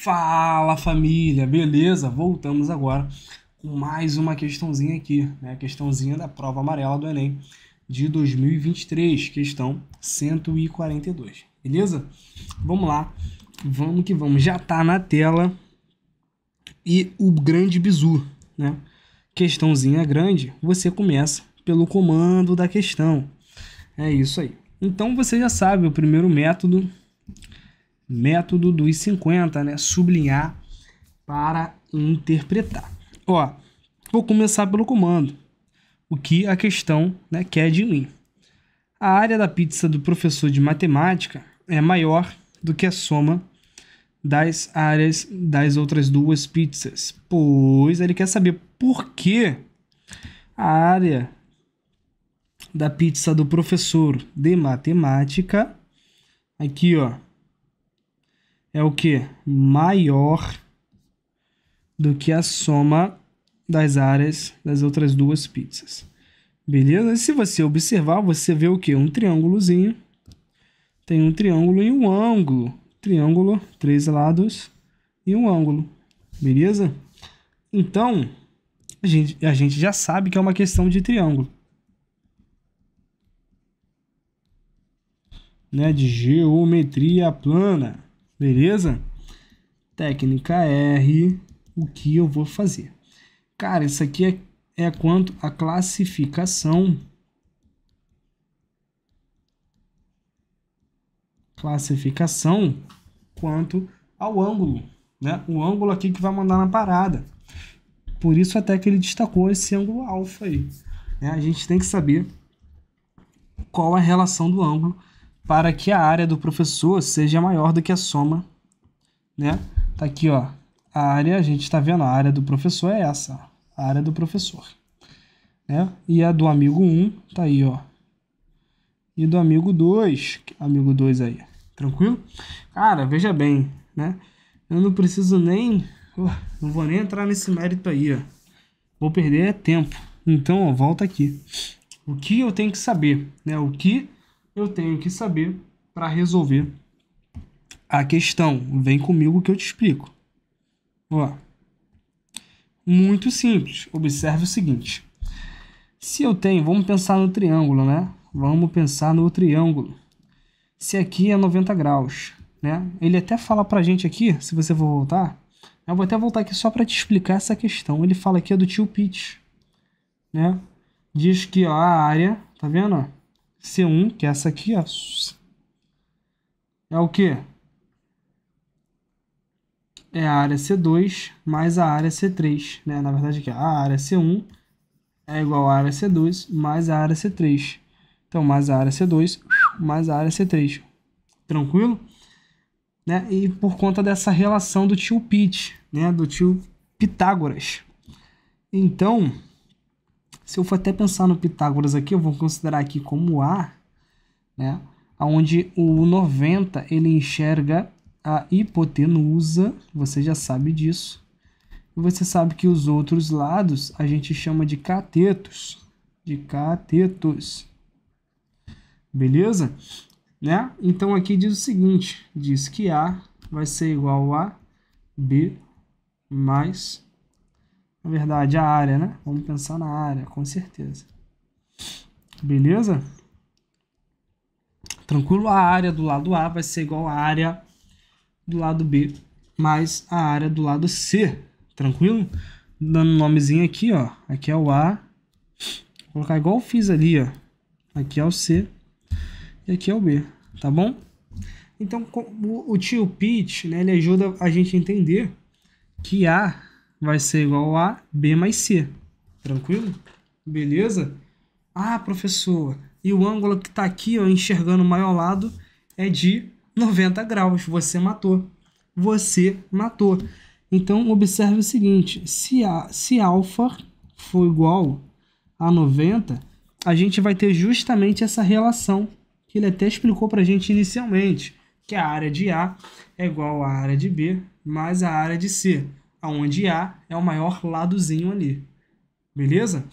Fala família, beleza? Voltamos agora com mais uma questãozinha aqui, né? Questãozinha da prova amarela do Enem de 2023, questão 142, beleza? Vamos lá, vamos que vamos. Já tá na tela e o grande bizu, né? Questãozinha grande, você começa pelo comando da questão. É isso aí. Então você já sabe o primeiro método método dos 50, né? Sublinhar para interpretar. Ó, vou começar pelo comando. O que a questão né, quer de mim. A área da pizza do professor de matemática é maior do que a soma das áreas das outras duas pizzas, pois ele quer saber por que a área da pizza do professor de matemática aqui, ó, é o que? Maior do que a soma das áreas das outras duas pizzas. Beleza? Se você observar, você vê o que? Um triângulozinho. Tem um triângulo e um ângulo. Triângulo, três lados e um ângulo. Beleza? Então, a gente, a gente já sabe que é uma questão de triângulo. Né, de geometria plana. Beleza? Técnica R, o que eu vou fazer? Cara, isso aqui é, é quanto a classificação. Classificação quanto ao ângulo, né? O ângulo aqui que vai mandar na parada. Por isso até que ele destacou esse ângulo alfa aí. Né? A gente tem que saber qual a relação do ângulo para que a área do professor seja maior do que a soma, né? Tá aqui, ó, a área, a gente está vendo, a área do professor é essa, a área do professor, né? E a do amigo 1 tá aí, ó, e do amigo 2, amigo 2 aí, tranquilo? Cara, veja bem, né? Eu não preciso nem, oh, não vou nem entrar nesse mérito aí, ó. Vou perder tempo. Então, ó, volta aqui. O que eu tenho que saber, né? O que eu tenho que saber para resolver a questão. Vem comigo que eu te explico. Ó. Muito simples. Observe o seguinte. Se eu tenho, vamos pensar no triângulo, né? Vamos pensar no triângulo. Se aqui é 90 graus, né? Ele até fala pra gente aqui, se você for voltar, eu vou até voltar aqui só para te explicar essa questão. Ele fala aqui é do tio pitch né? Diz que ó, a área, tá vendo? C1, que é essa aqui, ó. É o quê? É a área C2 mais a área C3, né? Na verdade, aqui, a área C1 é igual a área C2 mais a área C3. Então, mais a área C2 mais a área C3. Tranquilo? Né? E por conta dessa relação do tio Pitt, né? Do tio Pitágoras. Então, se eu for até pensar no Pitágoras aqui, eu vou considerar aqui como A, né? Onde o 90 ele enxerga a hipotenusa, você já sabe disso. E você sabe que os outros lados a gente chama de catetos, de catetos. Beleza? Né? Então aqui diz o seguinte, diz que A vai ser igual a B mais na verdade, a área, né? Vamos pensar na área, com certeza. Beleza? Tranquilo, a área do lado A vai ser igual a área do lado B mais a área do lado C. Tranquilo? Dando nomezinho aqui, ó. Aqui é o A. Vou colocar igual eu fiz ali, ó. Aqui é o C e aqui é o B, tá bom? Então, o tio Pitch, né, ele ajuda a gente a entender que A vai ser igual a B mais C. Tranquilo? Beleza? Ah, professor, e o ângulo que está aqui, ó, enxergando o maior lado, é de 90 graus. Você matou. Você matou. Então, observe o seguinte, se, a, se alfa for igual a 90, a gente vai ter justamente essa relação que ele até explicou para a gente inicialmente, que a área de A é igual à área de B mais a área de C aonde A é o maior ladozinho ali. Beleza?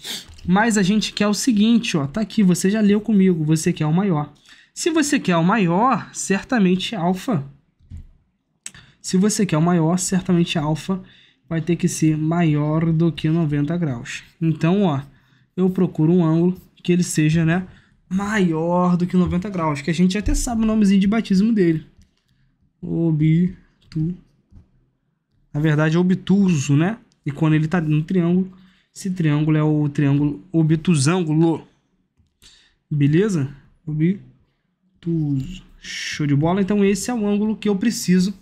Mas a gente quer o seguinte, ó, tá aqui, você já leu comigo, você quer o maior. Se você quer o maior, certamente alfa. Se você quer o maior, certamente alfa vai ter que ser maior do que 90 graus. Então, ó, eu procuro um ângulo que ele seja, né, maior do que 90 graus, que a gente até sabe o nomezinho de batismo dele. Obtu na verdade, é obtuso, né? E quando ele está no triângulo, esse triângulo é o triângulo obtusângulo. Beleza? Obtuso. Show de bola. Então, esse é o ângulo que eu preciso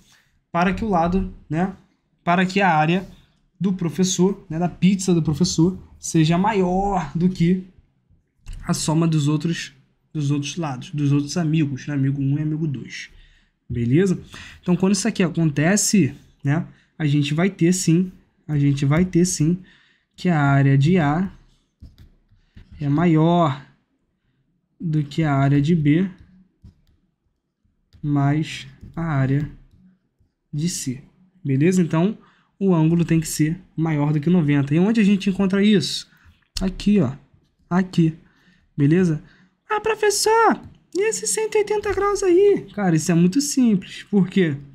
para que o lado, né? Para que a área do professor, né, da pizza do professor, seja maior do que a soma dos outros dos outros lados, dos outros amigos, né? amigo 1 e amigo 2. Beleza? Então, quando isso aqui acontece, né? a gente vai ter sim, a gente vai ter sim que a área de A é maior do que a área de B mais a área de C. Beleza? Então, o ângulo tem que ser maior do que 90. E onde a gente encontra isso? Aqui, ó. Aqui. Beleza? Ah, professor, e esses 180 graus aí? Cara, isso é muito simples. Por quê? Porque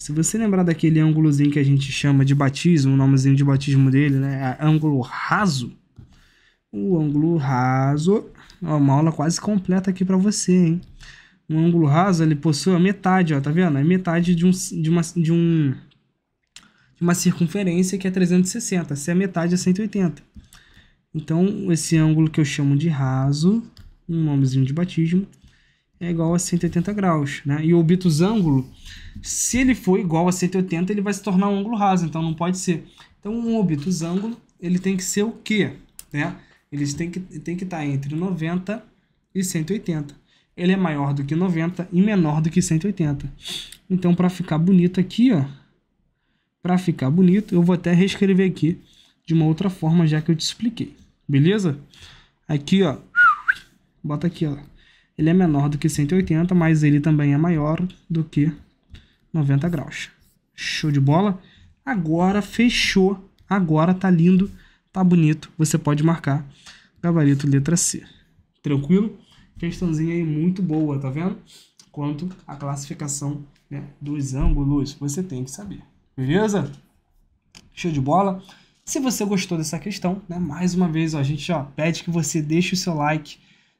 se você lembrar daquele ângulozinho que a gente chama de batismo, o nomezinho de batismo dele, né? É ângulo raso. O ângulo raso é uma aula quase completa aqui para você, hein? Um ângulo raso, ele possui a metade, ó, tá vendo? É metade de, um, de, uma, de, um, de uma circunferência que é 360. Se é metade, é 180. Então, esse ângulo que eu chamo de raso, um nomezinho de batismo, é igual a 180 graus, né? E o obtusângulo, se ele for igual a 180, ele vai se tornar um ângulo raso, então não pode ser. Então, um obtusângulo, ele tem que ser o quê? Né? Ele tem que tem que estar tá entre 90 e 180. Ele é maior do que 90 e menor do que 180. Então, para ficar bonito aqui, ó, para ficar bonito, eu vou até reescrever aqui de uma outra forma, já que eu te expliquei. Beleza? Aqui, ó, bota aqui, ó ele é menor do que 180, mas ele também é maior do que 90 graus. Show de bola? Agora fechou, agora tá lindo, tá bonito, você pode marcar gabarito letra C. Tranquilo? Questãozinha aí muito boa, tá vendo? Quanto à classificação né, dos ângulos, você tem que saber, beleza? Show de bola? Se você gostou dessa questão, né, mais uma vez, ó, a gente ó, pede que você deixe o seu like,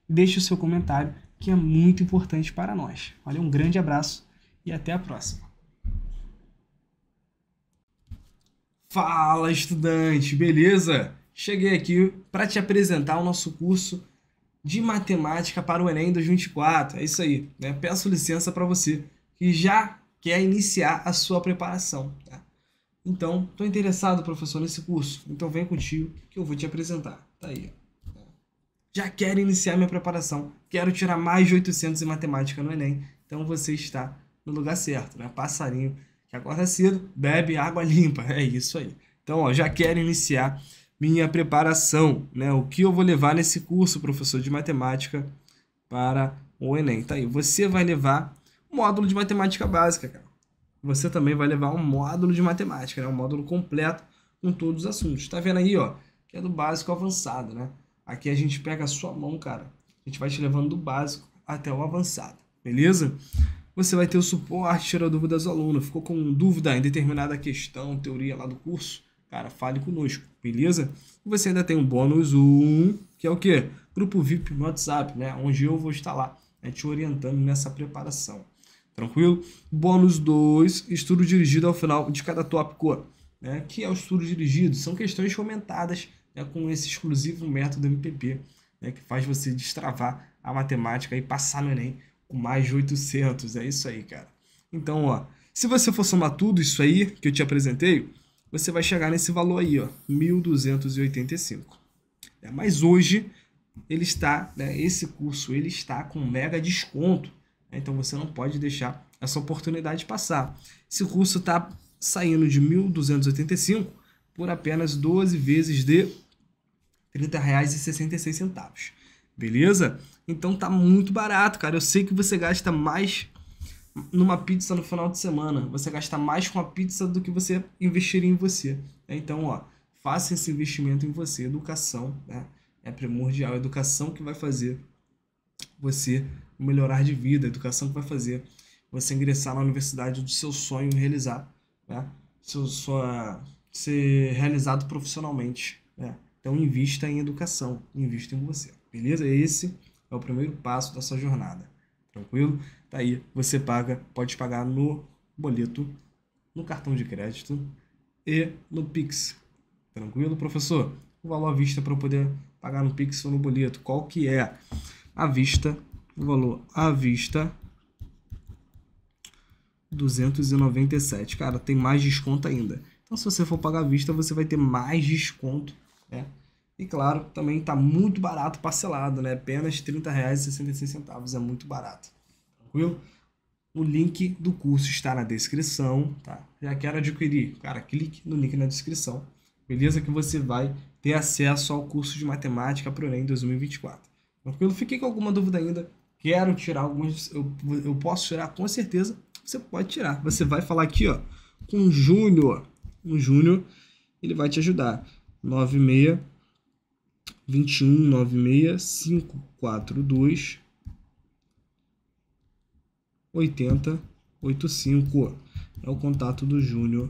deixe o seu comentário que é muito importante para nós. Olha, um grande abraço e até a próxima. Fala, estudante, beleza? Cheguei aqui para te apresentar o nosso curso de matemática para o Enem 2024. É isso aí, né? Peço licença para você que já quer iniciar a sua preparação. Tá? Então, estou interessado, professor, nesse curso. Então, vem contigo que eu vou te apresentar. Tá aí já quero iniciar minha preparação, quero tirar mais de 800 em matemática no Enem. Então você está no lugar certo, né? Passarinho que acorda cedo, bebe água limpa, é isso aí. Então, ó, já quero iniciar minha preparação, né? O que eu vou levar nesse curso, professor de matemática, para o Enem. Tá aí, você vai levar módulo de matemática básica, cara. Você também vai levar um módulo de matemática, né? Um módulo completo com todos os assuntos. Tá vendo aí, ó? Que é do básico ao avançado, né? Aqui a gente pega a sua mão, cara. A gente vai te levando do básico até o avançado, beleza? Você vai ter o suporte, tira dúvidas do aluno. Ficou com dúvida em determinada questão, teoria lá do curso? Cara, fale conosco, beleza? E você ainda tem um bônus 1, que é o quê? Grupo VIP no WhatsApp, né? Onde eu vou estar lá, né? te orientando nessa preparação. Tranquilo? Bônus 2, estudo dirigido ao final de cada tópico, né? Que é o estudo dirigido? São questões comentadas né, com esse exclusivo método MPP, né, que faz você destravar a matemática e passar no Enem com mais de 800. É isso aí, cara. Então, ó, se você for somar tudo isso aí que eu te apresentei, você vai chegar nesse valor aí, ó, 1285. É, mas hoje ele está, né, esse curso ele está com mega desconto. Né, então você não pode deixar essa oportunidade passar. Esse curso está saindo de 1285 por apenas 12 vezes de R$ 30,66. Beleza? Então tá muito barato, cara. Eu sei que você gasta mais numa pizza no final de semana. Você gasta mais com a pizza do que você investiria em você. É, então, ó, faça esse investimento em você. Educação, né? É primordial. educação que vai fazer você melhorar de vida. educação que vai fazer você ingressar na universidade do seu sonho e realizar, né? Seu, sua, ser realizado profissionalmente, né? Então invista em educação, invista em você. Beleza? Esse é o primeiro passo da sua jornada. Tranquilo? Tá aí, você paga, pode pagar no boleto, no cartão de crédito e no Pix. Tranquilo, professor? O valor à vista para eu poder pagar no Pix ou no boleto, qual que é? À vista, o valor à vista 297. Cara, tem mais desconto ainda. Então se você for pagar à vista, você vai ter mais desconto né? E claro, também está muito barato parcelado, né? apenas R$ 30,66 é muito barato. Tranquilo? O link do curso está na descrição, tá? Já quero adquirir? Cara, clique no link na descrição, beleza? Que você vai ter acesso ao curso de Matemática para o Enem 2024. Tranquilo? Fiquei com alguma dúvida ainda? Quero tirar algumas, eu, eu posso tirar com certeza, você pode tirar. Você vai falar aqui, ó, com o Júnior. O Júnior, ele vai te ajudar. 96 21 96 542 80 85. É o contato do Júnior.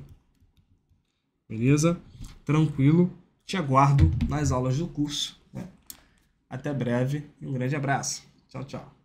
Beleza? Tranquilo. Te aguardo nas aulas do curso. Né? Até breve. Um grande abraço. Tchau, tchau.